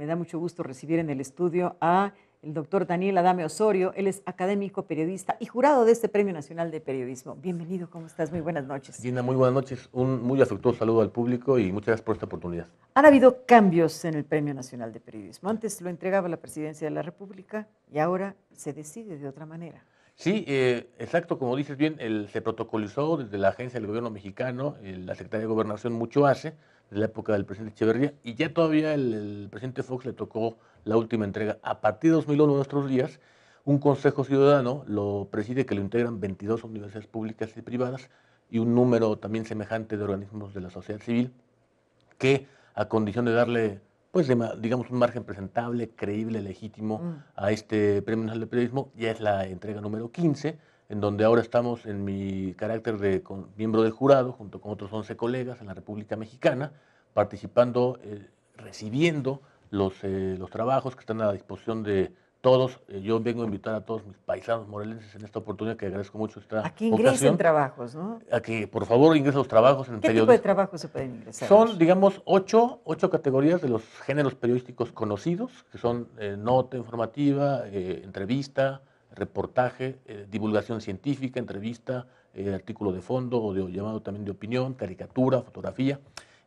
Me da mucho gusto recibir en el estudio a el doctor Daniel Adame Osorio. Él es académico, periodista y jurado de este Premio Nacional de Periodismo. Bienvenido, ¿cómo estás? Muy buenas noches. Gina, muy buenas noches. Un muy afectuoso saludo al público y muchas gracias por esta oportunidad. Han habido cambios en el Premio Nacional de Periodismo. Antes lo entregaba la Presidencia de la República y ahora se decide de otra manera. Sí, eh, exacto, como dices bien, se protocolizó desde la agencia del gobierno mexicano, eh, la Secretaría de Gobernación mucho hace, de la época del presidente Echeverría, y ya todavía el, presidente Fox le tocó la última entrega. A partir de 2001, nuestros días, un Consejo Ciudadano lo preside, que lo integran 22 universidades públicas y privadas y un número también semejante de organismos de la sociedad civil, que a condición de darle, pues, digamos, un margen presentable, creíble, legítimo mm. a este Premio Nacional de Periodismo, ya es la entrega número 15 en donde ahora estamos en mi carácter de miembro del jurado, junto con otros 11 colegas en la República Mexicana, participando, eh, recibiendo los, eh, los trabajos que están a disposición de todos. Eh, yo vengo a invitar a todos mis paisanos morelenses en esta oportunidad que agradezco mucho esta A que ingresen trabajos, ¿no? A que, por favor, ingresen los trabajos en el ¿Qué tipo de trabajos se pueden ingresar? Son, digamos, ocho, ocho categorías de los géneros periodísticos conocidos, que son nota informativa, entrevista, reportaje, eh, divulgación científica, entrevista, eh, artículo de fondo o llamado también de opinión, caricatura, fotografía.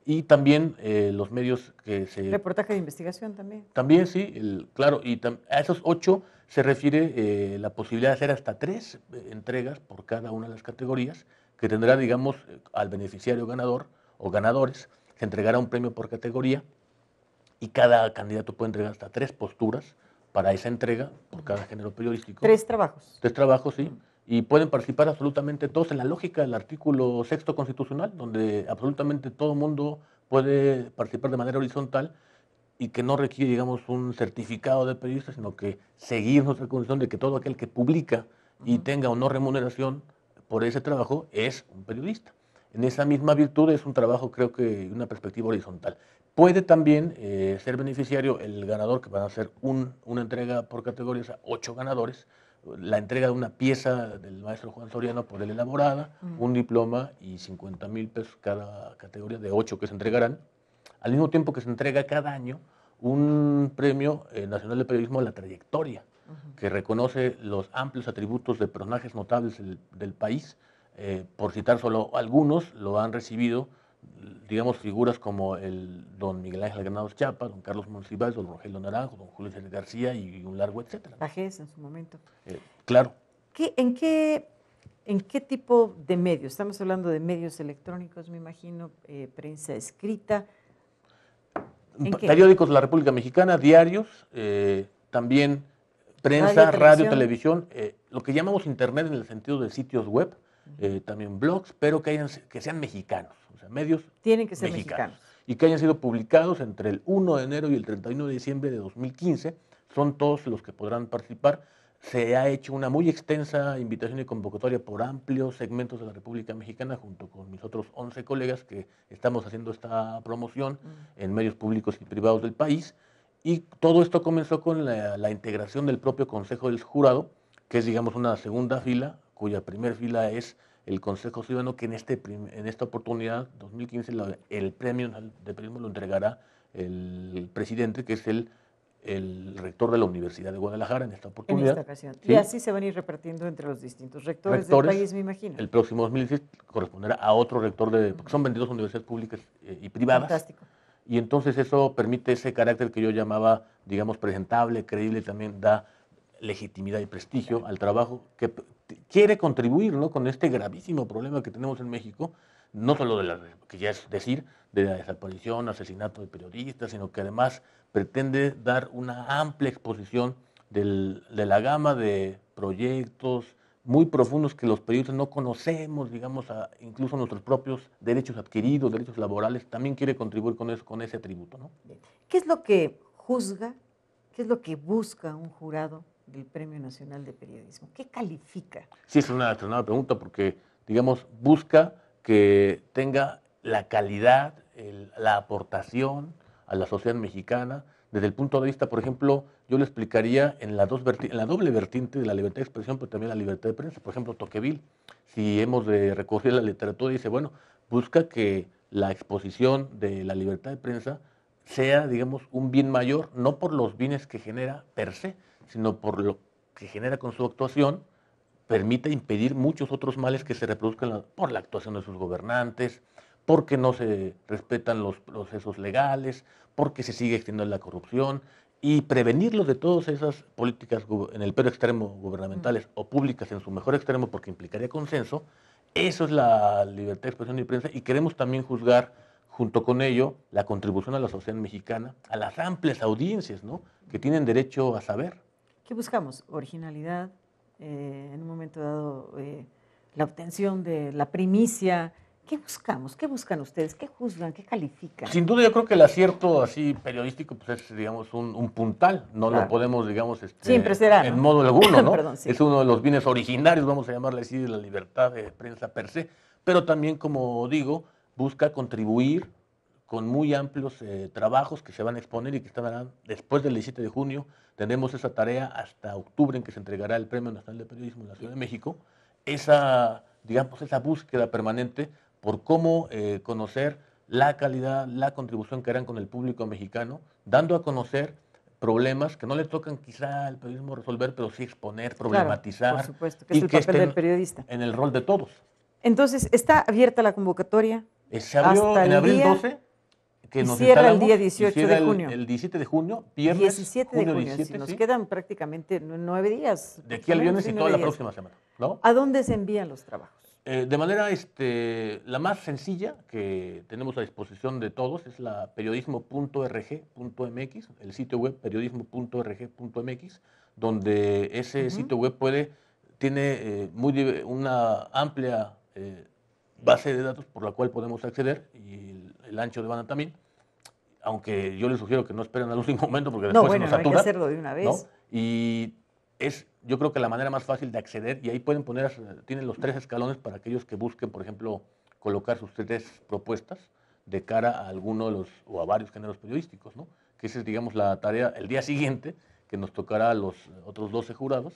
Y también eh, los medios que se... Reportaje de investigación también. También, sí, claro. Y a esos ocho se refiere la posibilidad de hacer hasta tres entregas por cada una de las categorías, que tendrá, digamos, al beneficiario ganador o ganadores, se entregará un premio por categoría y cada candidato puede entregar hasta tres posturas para esa entrega por cada género periodístico. Tres trabajos. Tres trabajos, sí. Y pueden participar absolutamente todos en la lógica del artículo sexto constitucional, donde absolutamente todo mundo puede participar de manera horizontal y que no requiere, digamos, un certificado de periodista, sino que seguir nuestra condición de que todo aquel que publica y tenga o no remuneración por ese trabajo es un periodista. En esa misma virtud es un trabajo, creo que, una perspectiva horizontal. Puede también eh, ser beneficiario el ganador, que van a hacer una entrega por categoría, o sea, ocho ganadores, la entrega de una pieza del maestro Juan Soriano por él elaborada, un diploma y 50 mil pesos cada categoría de ocho que se entregarán, al mismo tiempo que se entrega cada año un premio eh, nacional de periodismo a la trayectoria, que reconoce los amplios atributos de personajes notables del, país. Eh, por citar solo algunos, lo han recibido digamos, figuras como el don Miguel Ángel Granados Chapa, don Carlos Monsiváis, don Rogelio Naranjo, don Julio García y un largo etcétera. Pajés en su momento. Eh, claro. ¿Qué, en, qué, ¿En qué tipo de medios? Estamos hablando de medios electrónicos, me imagino, eh, prensa escrita. Periódicos de la República Mexicana, diarios, eh, también prensa, radio, televisión lo que llamamos Internet en el sentido de sitios web, eh, también blogs, pero que, hayan, que sean mexicanos, o sea, medios Tienen que ser mexicanos. Y que hayan sido publicados entre el 1 de enero y el 31 de diciembre de 2015. Son todos los que podrán participar. Se ha hecho una muy extensa invitación y convocatoria por amplios segmentos de la República Mexicana, junto con mis otros 11 colegas que estamos haciendo esta promoción mm. en medios públicos y privados del país. Y todo esto comenzó con la, la integración del propio Consejo del Jurado, que es, digamos, una segunda fila cuya primera fila es el Consejo Ciudadano, que en, este, en esta oportunidad, 2015, el premio de Primo lo entregará el presidente, que es el, el rector de la Universidad de Guadalajara en esta oportunidad. Y así se van a ir repartiendo entre los distintos rectores, del país, me imagino. El próximo 2016 corresponderá a otro rector de... Porque son 22 universidades públicas eh, y privadas. Fantástico. Y entonces eso permite ese carácter que yo llamaba, digamos, presentable, creíble, también da legitimidad y prestigio al trabajo que quiere contribuir con este gravísimo problema que tenemos en México, no solo de la, que ya es decir, de la desaparición, asesinato de periodistas, sino que además pretende dar una amplia exposición de la gama de proyectos muy profundos que los periodistas no conocemos, digamos, a, incluso nuestros propios derechos adquiridos, derechos laborales, también quiere contribuir con, con ese atributo ¿no? ¿Qué es lo que juzga, qué es lo que busca un jurado del Premio Nacional de Periodismo? ¿Qué califica? Sí, es una extraordinaria pregunta porque, digamos, busca que tenga la calidad, la aportación a la sociedad mexicana. Desde el punto de vista, por ejemplo, yo le explicaría en la, doble vertiente de la libertad de expresión, pero también la libertad de prensa. Por ejemplo, Toqueville, si hemos de recorrer la literatura, dice, bueno, busca que la exposición de la libertad de prensa sea, digamos, un bien mayor, no por los bienes que genera per se, sino por lo que genera con su actuación, permite impedir muchos otros males que se reproduzcan por la actuación de sus gobernantes, porque no se respetan los procesos legales, porque se sigue extendiendo la corrupción y prevenirlos de todas esas políticas en el peor extremo gubernamentales o públicas en su mejor extremo porque implicaría consenso, eso es la libertad de expresión y prensa y queremos también juzgar junto con ello la contribución a la sociedad mexicana, a las amplias audiencias ¿no? que tienen derecho a saber. ¿Qué buscamos? Originalidad, eh, en un momento dado eh, la obtención de la primicia. ¿Qué buscamos? ¿Qué buscan ustedes? ¿Qué juzgan? ¿Qué califican? Sin duda yo creo que el acierto así periodístico pues es, digamos, un, puntal. No lo podemos, digamos, Siempre este, será, en modo alguno, Es uno de los bienes originarios, vamos a llamarle así, de la libertad de prensa per se. Pero también, como digo, busca contribuir con muy amplios eh, trabajos que se van a exponer y que estarán después del 17 de junio. Tenemos esa tarea hasta octubre en que se entregará el Premio Nacional de Periodismo en la Ciudad de México. Esa, digamos, esa búsqueda permanente por cómo eh, conocer la calidad, la contribución que harán con el público mexicano, dando a conocer problemas que no le tocan quizá al periodismo resolver, pero sí exponer, problematizar. por supuesto, que es el papel del periodista. En el rol de todos. Entonces, ¿está abierta la convocatoria? Eh, hasta en el abril 12 que cierra el día 18 de junio. El, 17 de junio, viernes. 17 de junio, nos quedan prácticamente nueve días. De aquí al viernes y toda la próxima semana. ¿no? ¿A dónde se envían los trabajos? Eh, de manera este, la más sencilla que tenemos a disposición de todos es la periodismo.rg.mx, el sitio web periodismo.rg.mx, donde ese sitio web puede, tiene eh, muy, una amplia eh, base de datos por la cual podemos acceder y el, ancho de banda también, aunque yo les sugiero que no esperen al último momento porque después no, se nos satura. No, hay que hacerlo de una vez. Y es yo creo que la manera más fácil de acceder y ahí pueden poner, tienen los tres escalones para aquellos que busquen, por ejemplo, colocar sus tres propuestas de cara a alguno de los o a varios géneros periodísticos, ¿no? Que esa es, digamos, la tarea el día siguiente que nos tocará a los otros 12 jurados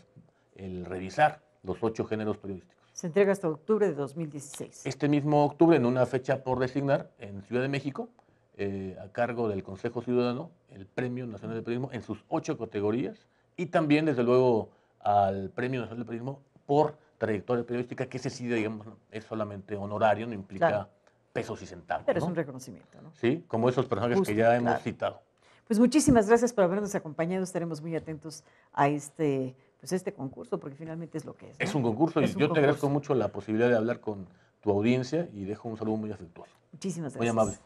el revisar los ocho géneros periodísticos. Se entrega hasta octubre de 2016. Este mismo octubre, en una fecha por designar, en Ciudad de México, eh, a cargo del Consejo Ciudadano, el Premio Nacional de Periodismo en sus ocho categorías y también, desde luego, al Premio Nacional de Periodismo por trayectoria periodística, que ese sí, digamos, es solamente honorario, no implica pesos y centavos. Pero es un reconocimiento, ¿no? Sí, como esos personajes que ya hemos citado. Pues muchísimas gracias por habernos acompañado. Estaremos muy atentos a este es pues, este concurso, porque finalmente es lo que es. Es un concurso y yo te agradezco mucho la posibilidad de hablar con tu audiencia y dejo un saludo muy afectuoso. Muchísimas gracias. Muy amable.